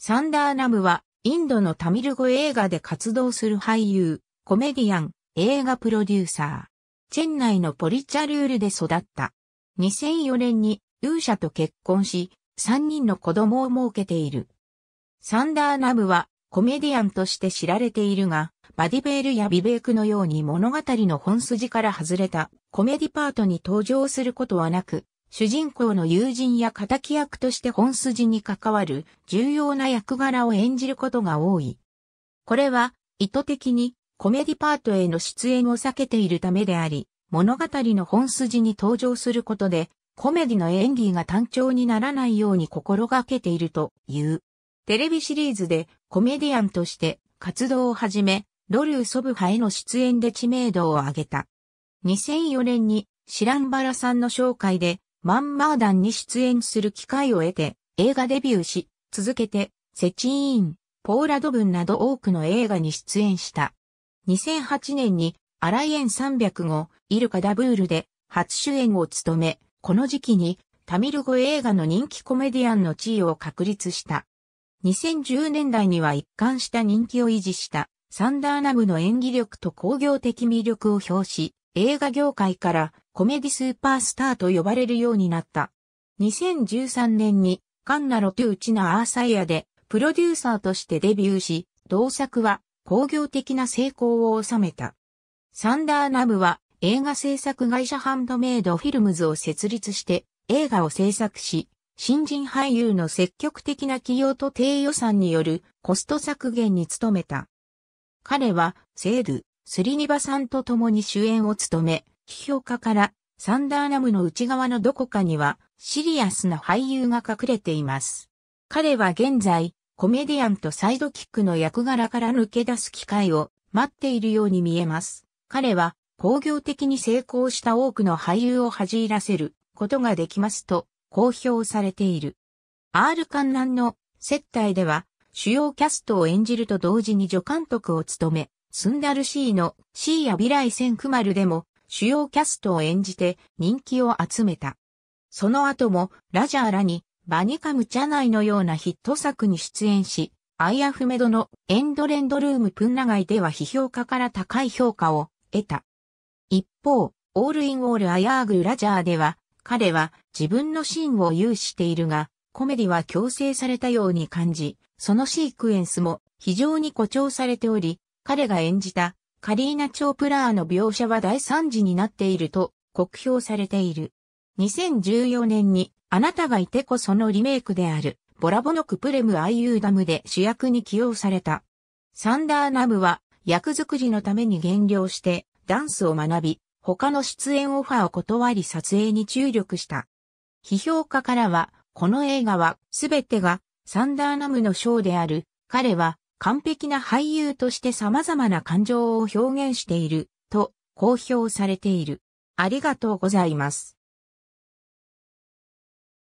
サンダーナムは、インドのタミル語映画で活動する俳優、コメディアン、映画プロデューサー。チェン内のポリチャルールで育った。2004年に、ウーシャと結婚し、3人の子供を設けている。サンダーナムは、コメディアンとして知られているが、バディベールやビベークのように物語の本筋から外れたコメディパートに登場することはなく、主人公の友人や敵役として本筋に関わる重要な役柄を演じることが多い。これは意図的にコメディパートへの出演を避けているためであり、物語の本筋に登場することでコメディの演技が単調にならないように心がけているという。テレビシリーズでコメディアンとして活動を始め、ドルー・ソブハへの出演で知名度を上げた。2004年に知らんバラさんの紹介でマンマーダンに出演する機会を得て映画デビューし、続けてセチーン、ポーラドブンなど多くの映画に出演した。2008年にアライエン305イルカダブールで初主演を務め、この時期にタミル語映画の人気コメディアンの地位を確立した。2010年代には一貫した人気を維持したサンダーナムの演技力と工業的魅力を表し、映画業界からコメディスーパースターと呼ばれるようになった。2013年にカンナロトゥーチナアーサイアでプロデューサーとしてデビューし、同作は工業的な成功を収めた。サンダーナムは映画制作会社ハンドメイドフィルムズを設立して映画を制作し、新人俳優の積極的な起用と低予算によるコスト削減に努めた。彼はセール、スリニバさんと共に主演を務め、批評家からサンダーナムの内側のどこかにはシリアスな俳優が隠れています。彼は現在、コメディアンとサイドキックの役柄から抜け出す機会を待っているように見えます。彼は工業的に成功した多くの俳優を恥じらせることができますと公表されている。R 観覧の接待では主要キャストを演じると同時に助監督を務め、スンダルシーのシーやセン・クマルでも主要キャストを演じて人気を集めた。その後もラジャーらにバニカムチャナイのようなヒット作に出演し、アイアフメドのエンドレンドルームプンナガイでは批評家から高い評価を得た。一方、オールインオールアヤーグラジャーでは、彼は自分のシーンを有しているが、コメディは強制されたように感じ、そのシークエンスも非常に誇張されており、彼が演じたカリーナ・チョープラーの描写は大惨事になっていると酷評されている。2014年にあなたがいてこそのリメイクであるボラボノクプレム・アイユーダムで主役に起用された。サンダーナムは役作りのために減量してダンスを学び、他の出演オファーを断り撮影に注力した。批評家からは、この映画はすべてがサンダーナムのショーである、彼は完璧な俳優として様々な感情を表現していると公表されている。ありがとうございます。